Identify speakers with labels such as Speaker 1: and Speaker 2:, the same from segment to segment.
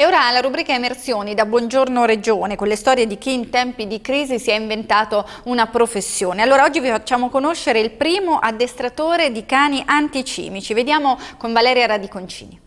Speaker 1: E ora la rubrica Emersioni da Buongiorno Regione, con le storie di chi in tempi di crisi si è inventato una professione. Allora oggi vi facciamo conoscere il primo addestratore di cani anticimici. Vediamo con Valeria Radiconcini.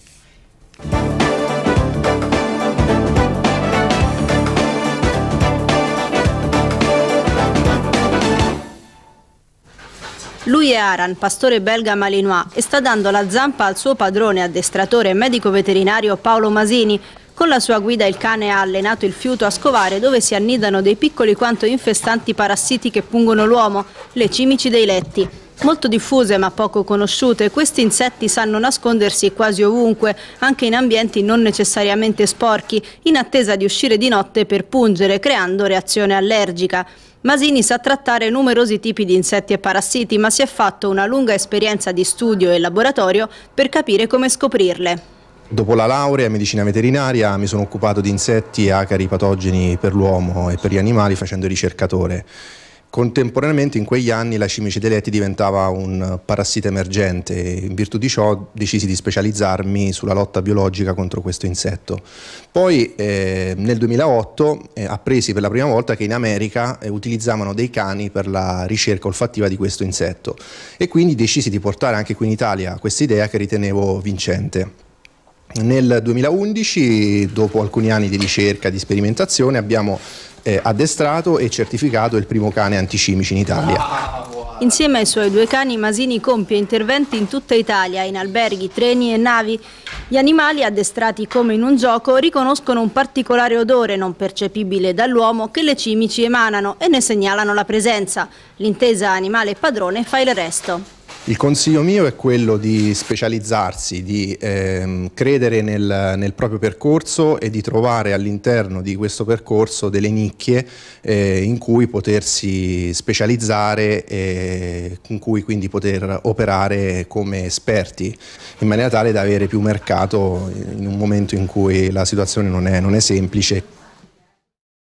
Speaker 2: Lui è Aran, pastore belga malinois, e sta dando la zampa al suo padrone, addestratore e medico veterinario Paolo Masini, con la sua guida il cane ha allenato il fiuto a scovare dove si annidano dei piccoli quanto infestanti parassiti che pungono l'uomo, le cimici dei letti. Molto diffuse ma poco conosciute, questi insetti sanno nascondersi quasi ovunque, anche in ambienti non necessariamente sporchi, in attesa di uscire di notte per pungere, creando reazione allergica. Masini sa trattare numerosi tipi di insetti e parassiti, ma si è fatto una lunga esperienza di studio e laboratorio per capire come scoprirle.
Speaker 3: Dopo la laurea in medicina veterinaria mi sono occupato di insetti e acari patogeni per l'uomo e per gli animali facendo ricercatore. Contemporaneamente in quegli anni la cimice dei letti diventava un parassita emergente e in virtù di ciò decisi di specializzarmi sulla lotta biologica contro questo insetto. Poi eh, nel 2008 eh, appresi per la prima volta che in America eh, utilizzavano dei cani per la ricerca olfattiva di questo insetto e quindi decisi di portare anche qui in Italia questa idea che ritenevo vincente. Nel 2011, dopo alcuni anni di ricerca e di sperimentazione, abbiamo eh, addestrato e certificato il primo cane anticimici in Italia.
Speaker 2: Insieme ai suoi due cani, Masini compie interventi in tutta Italia, in alberghi, treni e navi. Gli animali, addestrati come in un gioco, riconoscono un particolare odore non percepibile dall'uomo che le cimici emanano e ne segnalano la presenza. L'intesa animale padrone fa il resto.
Speaker 3: Il consiglio mio è quello di specializzarsi, di ehm, credere nel, nel, proprio percorso e di trovare all'interno di questo percorso delle nicchie eh, in cui potersi specializzare e in cui quindi poter operare come esperti in maniera tale da avere più mercato in un momento in cui la situazione non è, non è semplice.